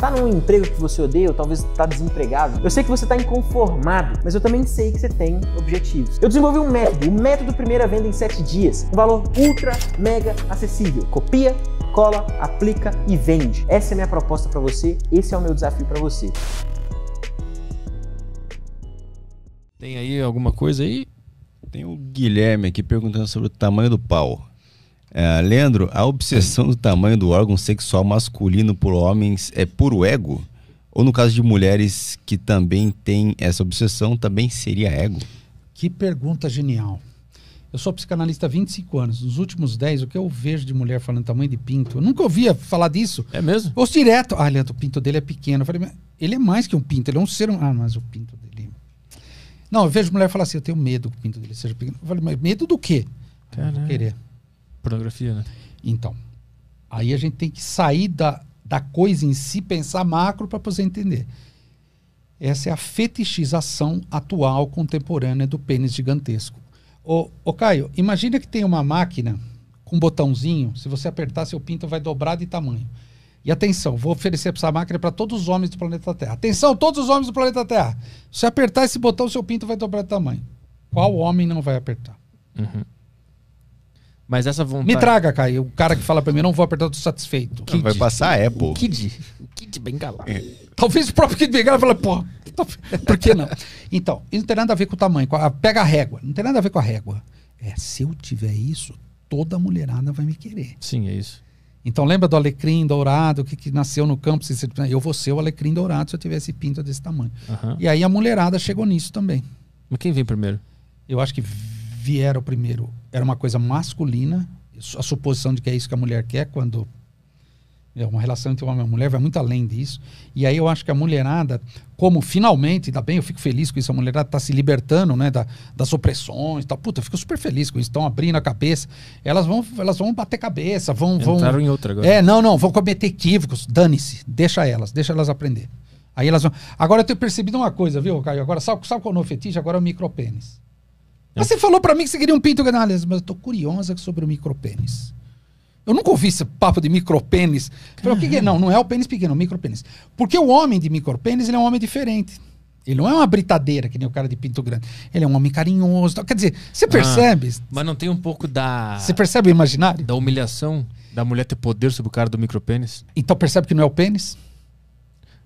tá num emprego que você odeia, ou talvez tá desempregado. Eu sei que você tá inconformado, mas eu também sei que você tem objetivos. Eu desenvolvi um método, o método primeira venda em 7 dias, um valor ultra mega acessível. Copia, cola, aplica e vende. Essa é a minha proposta para você, esse é o meu desafio para você. Tem aí alguma coisa aí? Tem o Guilherme aqui perguntando sobre o tamanho do pau. É, Leandro, a obsessão do tamanho do órgão sexual masculino por homens é puro ego? Ou no caso de mulheres que também têm essa obsessão, também seria ego? Que pergunta genial. Eu sou psicanalista há 25 anos. Nos últimos 10, o que eu vejo de mulher falando tamanho de pinto? Eu nunca ouvia falar disso. É mesmo? Ou direto. Ah, Leandro, o pinto dele é pequeno. Eu falei, ele é mais que um pinto, ele é um ser humano. Ah, mas o pinto dele. Não, eu vejo mulher falar assim, eu tenho medo que o pinto dele seja pequeno. Eu falei, mas medo do quê? Não querer. Pornografia, né? Então, aí a gente tem que sair da, da coisa em si, pensar macro para poder entender. Essa é a fetichização atual, contemporânea do pênis gigantesco. Ô, ô Caio, imagina que tem uma máquina com um botãozinho, se você apertar, seu pinto vai dobrar de tamanho. E atenção, vou oferecer essa máquina para todos os homens do planeta Terra. Atenção, todos os homens do planeta Terra. Se apertar esse botão, seu pinto vai dobrar de tamanho. Qual homem não vai apertar? Uhum. Mas essa vontade. Me traga, Caio. O cara que fala pra mim, não vou apertar, tô satisfeito. Kid, vai passar a Apple. O Kid. O Kid Bengala. É. Talvez o próprio Kid Bengala fale, pô, tá por que não? então, isso não tem nada a ver com o tamanho. Com a, pega a régua. Não tem nada a ver com a régua. É, se eu tiver isso, toda mulherada vai me querer. Sim, é isso. Então lembra do alecrim dourado que, que nasceu no campo? Eu vou ser o alecrim dourado se eu tivesse pinto desse tamanho. Uhum. E aí a mulherada chegou nisso também. Mas quem vem primeiro? Eu acho que vieram primeiro era uma coisa masculina, a suposição de que é isso que a mulher quer quando é uma relação entre homem e mulher vai muito além disso. E aí eu acho que a mulherada, como finalmente, ainda bem, eu fico feliz com isso, a mulherada está se libertando né, da, das opressões, tá, puta, eu fico super feliz com isso, estão abrindo a cabeça. Elas vão, elas vão bater cabeça, vão. Entraram vão, em outra agora. É, não, não, vão cometer equívocos, dane-se, deixa elas, deixa elas aprender. Aí elas vão. Agora eu tenho percebido uma coisa, viu, Caio? Agora, sabe, sabe qual é o meu fetiche? Agora é o micropênis. Mas você falou para mim que você queria um pinto aliás, mas eu tô curiosa sobre o micropênis. Eu nunca ouvi esse papo de micropênis. Falei, o que, que é? Não, não é o pênis pequeno, é o micropênis. Porque o homem de micropênis, ele é um homem diferente. Ele não é uma britadeira, que nem o cara de pinto grande. Ele é um homem carinhoso. Quer dizer, você ah, percebe? Ah, mas não tem um pouco da... Você percebe o imaginário? Da humilhação da mulher ter poder sobre o cara do micropênis? Então percebe que não é o pênis?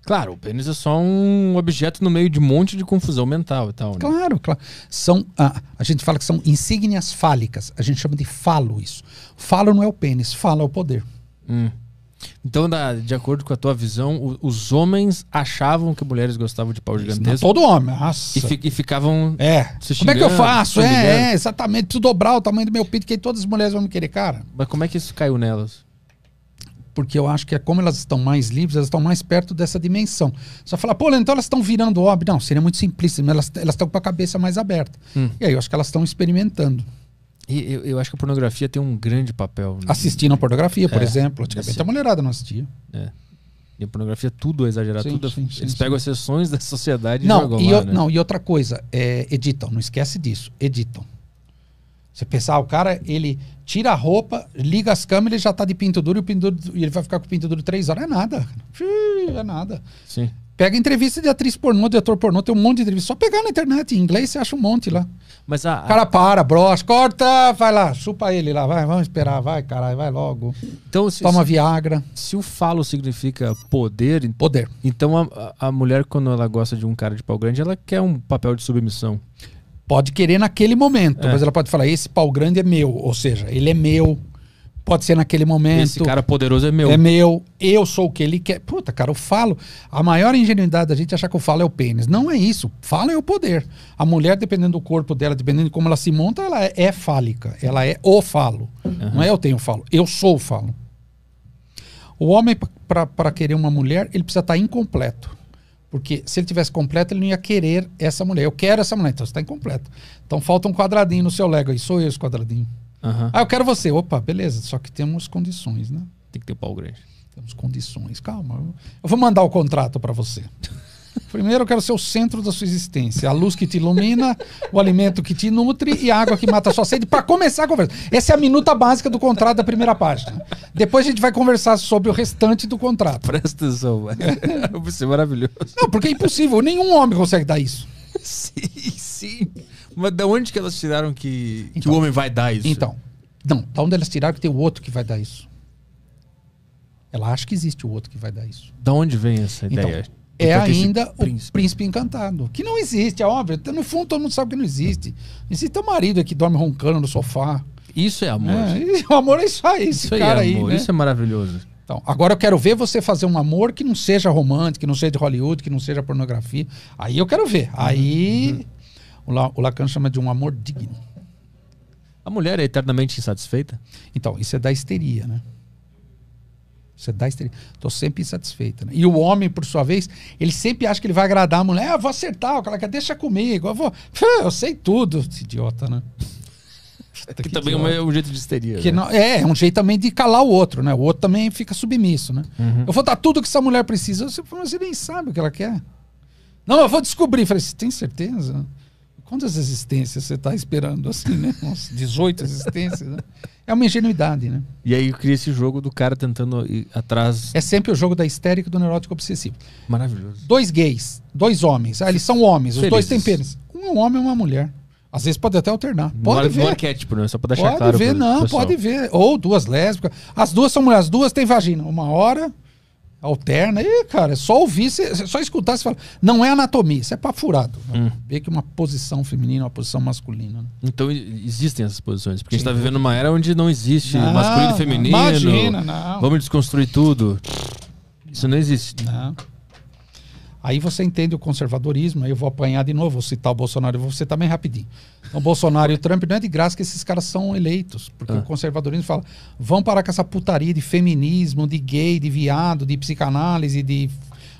Claro, o pênis é só um objeto no meio de um monte de confusão mental e tal. Né? Claro, claro. São, a, a gente fala que são insígnias fálicas. A gente chama de falo isso. Falo não é o pênis, falo é o poder. Hum. Então, da, de acordo com a tua visão, o, os homens achavam que mulheres gostavam de pau gigantesco. Não, todo homem, nossa. E, fi, e ficavam. É. Xingando, como é que eu faço? É, é, exatamente. Tu dobrar o tamanho do meu pito que todas as mulheres vão me querer, cara. Mas como é que isso caiu nelas? porque eu acho que é como elas estão mais livres, elas estão mais perto dessa dimensão. Só falar, pô, então elas estão virando óbvio. Não, seria muito simplista, mas elas, elas estão com a cabeça mais aberta. Hum. E aí eu acho que elas estão experimentando. E eu, eu, acho que a pornografia tem um grande papel. Né? Assistindo a pornografia, por é, exemplo. Antigamente a mulherada não assistia. É. E a pornografia é tudo é exagerado. Sim, tudo, sim, sim, eles pegam as sessões da sociedade não, e jogam e lá, eu, né? Não, e outra coisa, é, editam, não esquece disso, editam. Você pensar, ah, o cara, ele tira a roupa, liga as câmeras, já tá de pinto duro e o pinto duro, e ele vai ficar com o pinto duro três horas. É nada. É nada. Sim. Pega entrevista de atriz pornô, de ator pornô, tem um monte de entrevista. Só pegar na internet, em inglês você acha um monte lá. Mas a... O cara para, brocha, corta, vai lá, chupa ele lá, vai, vamos esperar, vai, caralho, vai logo. Então, se, Toma se, Viagra. Se o falo significa poder. Poder. Então a, a mulher, quando ela gosta de um cara de pau grande, ela quer um papel de submissão pode querer naquele momento, é. mas ela pode falar: esse pau grande é meu, ou seja, ele é meu. Pode ser naquele momento. Esse cara poderoso é meu. É meu. Eu sou o que ele quer. Puta, cara, eu falo. A maior ingenuidade da gente é achar que o falo é o pênis. Não é isso. Falo é o poder. A mulher, dependendo do corpo dela, dependendo de como ela se monta, ela é, é fálica. Ela é o falo. Uhum. Não é eu tenho falo. Eu sou o falo. O homem, para querer uma mulher, ele precisa estar tá incompleto. Porque se ele tivesse completo, ele não ia querer essa mulher. Eu quero essa mulher, então você está incompleto. Então falta um quadradinho no seu Lego aí. Sou eu esse quadradinho. Uhum. Ah, eu quero você. Opa, beleza. Só que temos condições, né? Tem que ter o pau grande. Temos condições. Calma. Eu vou mandar o contrato para você. Primeiro eu quero ser o centro da sua existência. A luz que te ilumina, o alimento que te nutre e a água que mata a sua sede. Para começar a conversa. Essa é a minuta básica do contrato da primeira página. Depois a gente vai conversar sobre o restante do contrato. Presta atenção, Vai é maravilhoso. Não, porque é impossível. Nenhum homem consegue dar isso. Sim, sim. Mas de onde que elas tiraram que, então, que o homem vai dar isso? Então, não. Da onde elas tiraram que tem o outro que vai dar isso? Ela acha que existe o outro que vai dar isso. Da onde vem essa então, ideia? Então, é ainda o príncipe. príncipe encantado. Que não existe, é óbvio. No fundo, todo mundo sabe que não existe. Não existe o um marido que dorme roncando no sofá. Isso é amor. É, o é amor é isso aí, isso esse cara É amor, aí né? Isso é maravilhoso. Então, agora eu quero ver você fazer um amor que não seja romântico, que não seja de Hollywood, que não seja pornografia. Aí eu quero ver. Aí uhum. o, La, o Lacan chama de um amor digno. A mulher é eternamente insatisfeita? Então, isso é da histeria, né? Você dá estrelinha. Tô sempre insatisfeita. Né? E o homem, por sua vez, ele sempre acha que ele vai agradar a mulher. Ah, vou acertar, ela quer deixa comigo. Eu vou. Eu sei tudo. Esse idiota, né? que, que também é um é jeito de histeria. Né? Não, é, é um jeito também de calar o outro, né? O outro também fica submisso, né? Uhum. Eu vou dar tudo que essa mulher precisa. Você, você nem sabe o que ela quer. Não, eu vou descobrir. Falei, você tem certeza? Quantas existências você está esperando assim, né? 18 existências, né? É uma ingenuidade, né? E aí cria esse jogo do cara tentando ir atrás. É sempre o jogo da histérica e do neurótico obsessivo. Maravilhoso. Dois gays, dois homens. Ah, eles são homens, Felizes. os dois têm pênis. Um homem e uma mulher. Às vezes pode até alternar. Pode ver. arquétipo, né? Só para deixar pode claro. Pode ver, não, pessoal. pode ver. Ou duas lésbicas. As duas são mulheres, as duas têm vagina. Uma hora alterna. E, cara, é só ouvir, cê, só escutar, você fala. Não é anatomia, isso é para furado. Né? Hum. Ver que uma posição feminina é uma posição masculina. Né? Então existem essas posições. Porque Sim. a gente tá vivendo uma era onde não existe não, masculino e feminino. Imagina, não. Vamos desconstruir tudo. Isso não existe. Não. Aí você entende o conservadorismo, aí eu vou apanhar de novo, vou citar o Bolsonaro, eu vou citar também rapidinho. Então, Bolsonaro e o Trump, não é de graça que esses caras são eleitos, porque ah. o conservadorismo fala, vão parar com essa putaria de feminismo, de gay, de viado, de psicanálise, de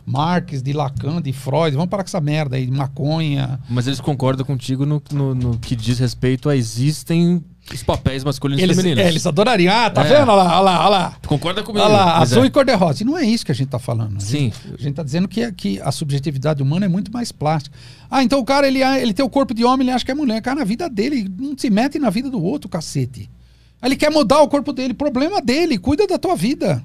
Marx, de Lacan, de Freud, vamos parar com essa merda aí, de maconha. Mas eles concordam contigo no, no, no que diz respeito a existem os papéis masculinos eles, e femininos. É, eles adorariam. Ah, tá é. vendo? Olha lá, olha lá, olha lá. concorda comigo? Olha lá, azul é. e cor-de-rosa. E não é isso que a gente tá falando. Né? Sim. A gente tá dizendo que, é, que a subjetividade humana é muito mais plástica. Ah, então o cara, ele, ele tem o corpo de homem, ele acha que é mulher. Cara, na vida dele, não se mete na vida do outro, cacete. Ele quer mudar o corpo dele. Problema dele, cuida da tua vida.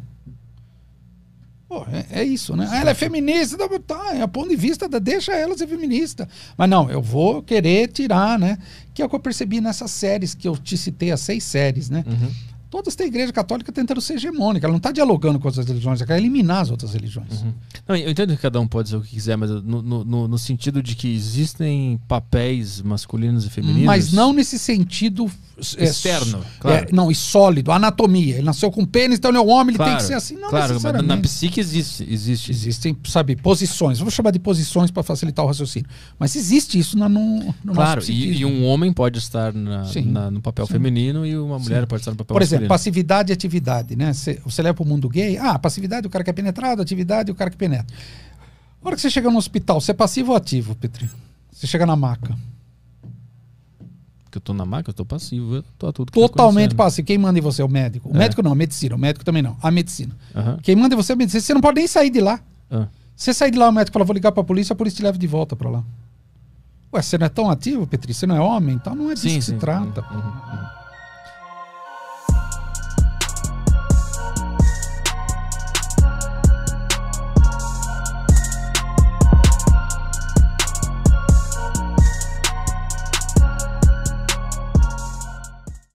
Pô, é, é, isso, né? Ah, ela é feminista, tá, tá, é o ponto de vista, da, deixa ela ser feminista. Mas não, eu vou querer tirar, né? Que é o que eu percebi nessas séries, que eu te citei as seis séries, né? Uhum todas têm a igreja católica tentando ser hegemônica. Ela não está dialogando com outras religiões, ela quer eliminar as outras religiões. Uhum. Não, eu entendo que cada um pode dizer o que quiser, mas no, no, no, sentido de que existem papéis masculinos e femininos. Mas não nesse sentido. É, Externo, é, claro. É, não, e sólido, anatomia. Ele nasceu com pênis, então ele é um homem, ele tem que ser assim. Não claro, mas na psique existe, existe. Existem, sabe, posições. Vou chamar de posições para facilitar o raciocínio. Mas existe isso no, no Claro, e, e, um homem pode estar na, na, no papel sim. feminino e uma mulher sim. pode estar no papel Por passividade e atividade, né? Você, você leva para o mundo gay, ah, passividade, o cara que é penetrado, atividade, o cara que penetra. Na hora que você chega no hospital, você é passivo ou ativo, Petri? Você chega na maca. Que eu tô na maca, eu tô passivo, eu tô a tudo tá Totalmente tá passivo. Quem manda em você é o médico. O é. médico não, a medicina. O médico também não, a medicina. Quem manda em você é a medicina. Você não pode nem sair de lá. Ah. Você sair de lá, o médico fala, vou ligar pra polícia, a polícia te leva de volta pra lá. Ué, você não é tão ativo, Petri? Você não é homem? Então não é disso sim, que sim, se trata. Uhum. uhum.